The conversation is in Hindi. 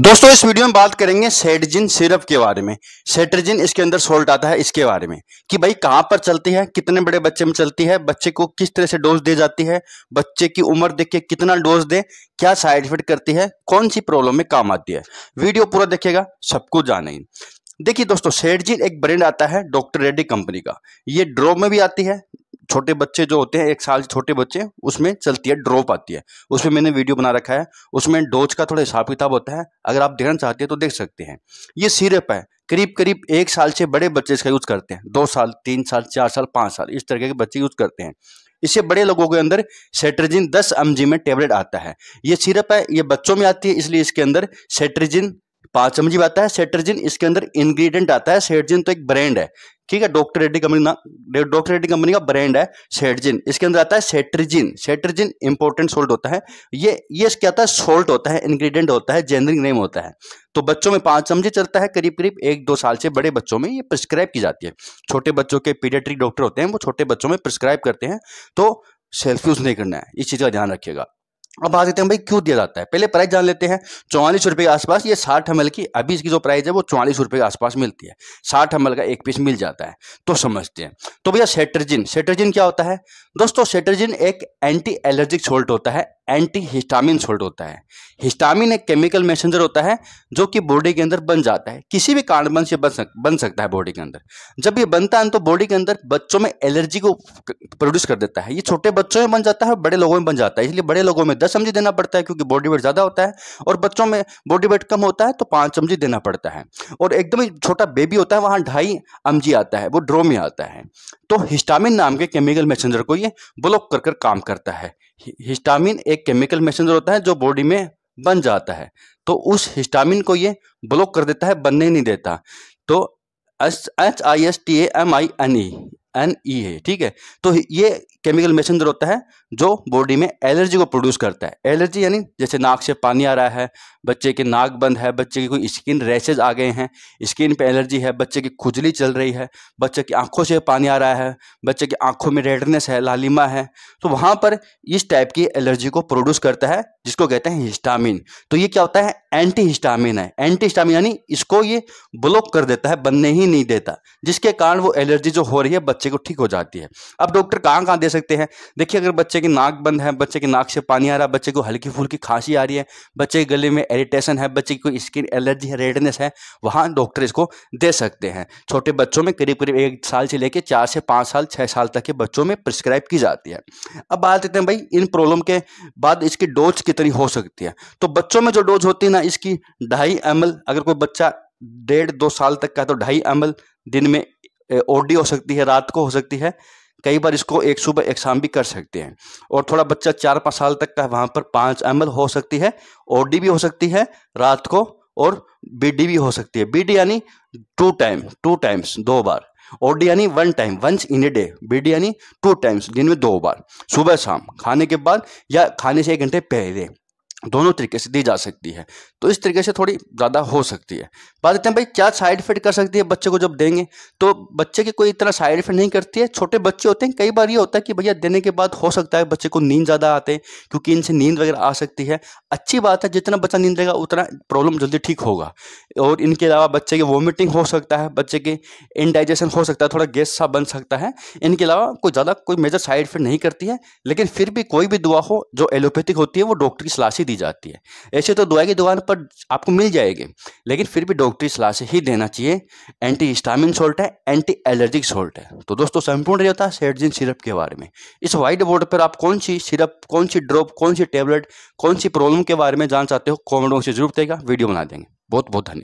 दोस्तों इस वीडियो में बात करेंगे सेटजिन सिरप के बारे में सेटरजिन इसके अंदर सोल्ट आता है इसके बारे में कि भाई कहाँ पर चलती है कितने बड़े बच्चे में चलती है बच्चे को किस तरह से डोज दी जाती है बच्चे की उम्र देख के कितना डोज दे क्या साइड इफेक्ट करती है कौन सी प्रॉब्लम में काम आती है वीडियो पूरा देखिएगा सब कुछ जानेंगे देखिए दोस्तों सेटजिन एक ब्रांड आता है डॉक्टर रेड्डी कंपनी का ये ड्रॉप में भी आती है छोटे बच्चे जो होते हैं एक साल से छोटे बच्चे उसमें चलती है ड्रॉप आती है उसमें मैंने वीडियो बना रखा है उसमें डोज का थोड़ा हिसाब किताब होता है अगर आप देखना चाहते हैं तो देख सकते हैं ये सिरप है करीब करीब एक साल से बड़े बच्चे इसका यूज़ करते हैं दो साल तीन साल चार साल पाँच साल इस तरीके के बच्चे यूज़ करते हैं इससे बड़े लोगों के अंदर सेट्रेजिन दस एम में टेबलेट आता है ये सिरप है ये बच्चों में आती है इसलिए इसके अंदर सेट्रेजिन बात समझी बात है सेटरजिन इसके अंदर इंग्रेडिएंट आता है सेटजिन तो एक ब्रांड है ठीक है डॉक्टर रेड्डी कंपनी ना डॉक्टर रेड्डी कंपनी का ब्रांड है सेटजिन इसके अंदर आता है सेटरजिन सेटरजिन इंपॉर्टेंट सोल्ट होता है ये ये इसके आता है सोल्ट होता है इंग्रेडिएंट होता है जेनरिक नेम होता है तो बच्चों में पाँच समझे चलता है करीब करीब एक दो साल से बड़े बच्चों में ये प्रिस्क्राइब की जाती है छोटे बच्चों के पीडियाट्रिक डॉक्टर होते हैं वो छोटे बच्चों में प्रिस्क्राइब करते हैं तो सेल्फ यूज़ नहीं करना है इस चीज़ का ध्यान रखिएगा अब आ सकते हैं भाई क्यों दिया जाता है पहले प्राइस जान लेते हैं चौवालीस रुपये के आसपास ये साठ एम की अभी इसकी जो प्राइस है वो चौवालीस रुपये के आसपास मिलती है साठ एम का एक पीस मिल जाता है तो समझते हैं तो भैया सेटर्जिन सेटरजिन क्या होता है दोस्तों सेटर्जिन एक एंटी एलर्जिक सोल्ट होता है एंटी हिस्टामिन सोल्ड होता है हिस्टामिन एक केमिकल मैसेंजर होता है जो कि बॉडी के अंदर बन जाता है किसी भी कारणवंश से बन सक बन सकता है बॉडी के अंदर जब ये बनता है तो बॉडी के अंदर बच्चों में एलर्जी को प्रोड्यूस कर देता है ये छोटे बच्चों में बन जाता है और बड़े लोगों में बन जाता है इसलिए बड़े लोगों में दस एम देना पड़ता है क्योंकि बॉडी वेट ज़्यादा होता है और बच्चों में बॉडी वेट कम होता है तो पाँच एम देना पड़ता है और एकदम ही छोटा बेबी होता है वहाँ ढाई एम आता है वो ड्रो में आता है तो हिस्टामिन नाम के केमिकल मैसेंजर को ये ब्लॉक कर काम करता है हिस्टामिन एक एक केमिकल मैसेंजर होता है जो बॉडी में बन जाता है तो उस हिस्टामिन को ये ब्लॉक कर देता है बनने नहीं देता तो H H I S T M I N E N E है ठीक है तो ये केमिकल मैसेंजर होता है जो बॉडी में एलर्जी को प्रोड्यूस करता है एलर्जी यानी जैसे नाक से पानी आ रहा है बच्चे के नाक बंद है बच्चे की कोई स्किन रैशेज आ गए हैं स्किन पे एलर्जी है बच्चे की खुजली चल रही है बच्चे की आंखों से पानी आ रहा है बच्चे की आंखों में रेडनेस है लालिमा है तो वहाँ पर इस टाइप की एलर्जी को प्रोड्यूस करता है जिसको कहते हैं हिस्टामिन तो ये क्या होता है एंटी हिस्टामिन है एंटी हिस्टामिन यानी इसको ये ब्लॉक कर देता है बनने ही नहीं देता जिसके कारण वो एलर्जी जो हो रही है बच्चे बच्चे को ठीक हो जाती है अब डॉक्टर कहाँ कहाँ दे सकते हैं देखिए अगर बच्चे की नाक बंद है बच्चे की नाक से पानी आ रहा है बच्चे को हल्की फुल्की खांसी आ रही है बच्चे के गले में इरिटेशन है बच्चे की कोई स्किन एलर्जी है रेडनेस है वहाँ डॉक्टर इसको दे सकते हैं छोटे बच्चों में करीब करीब एक साल से लेकर चार से पाँच साल छः साल तक के बच्चों में प्रिस्क्राइब की जाती है अब बात देते हैं भाई इन प्रॉब्लम के बाद इसकी डोज कितनी हो सकती है तो बच्चों में जो डोज होती है ना इसकी ढाई एम अगर कोई बच्चा डेढ़ दो साल तक का तो ढाई एम दिन में ओडी हो सकती है रात को हो सकती है कई बार इसको एक सुबह एक शाम भी कर सकते हैं और थोड़ा बच्चा चार पाँच साल तक का वहाँ पर पाँच एम हो सकती है ओडी भी हो सकती है रात को और बीडी भी हो सकती है बीडी यानी टू टाइम टू टाइम्स दो बार ओडी यानी one time once in a day BD यानी टू टाइम्स दिन में दो बार सुबह शाम खाने के बाद या खाने से एक घंटे पहले दोनों तरीके से दी जा सकती है तो इस तरीके से थोड़ी ज़्यादा हो सकती है बात करते हैं भाई क्या साइड इफेक्ट कर सकती है बच्चे को जब देंगे तो बच्चे के कोई इतना साइड इफेक्ट नहीं करती है छोटे बच्चे होते हैं कई बार ये होता है कि भैया देने के बाद हो सकता है बच्चे को नींद ज़्यादा आते हैं क्योंकि इनसे नींद वगैरह आ सकती है अच्छी बात है जितना बच्चा नींद लेगा उतना प्रॉब्लम जल्दी ठीक होगा और इनके अलावा बच्चे की वॉमिटिंग हो सकता है बच्चे के इनडाइजेशन हो सकता है थोड़ा गैस सा बन सकता है इनके अलावा कोई ज़्यादा कोई मेजर साइड इफेक्ट नहीं करती है लेकिन फिर भी कोई भी दुआ हो जो एलोपैथिक होती है वो डॉक्टर की सलाह से दी दी जाती है ऐसे तो दवाई की दुकान पर आपको मिल जाएगी लेकिन फिर भी डॉक्टरी सलाह से ही देना चाहिए एंटी हिस्टामिन सोल्ट है एंटी एलर्जिक सोल्ट है तो दोस्तों संपूर्ण रहता है सेटजिन सिरप के बारे में इस व्हाइट बोर्ड पर आप कौन सी सिरप कौन सी ड्रॉप कौन सी टेबलेट कौन सी प्रॉब्लम के बारे में जान चाहते हो कॉमेंट बॉक्स से जरूर देगा वीडियो बना देंगे बहुत बहुत धन्यवाद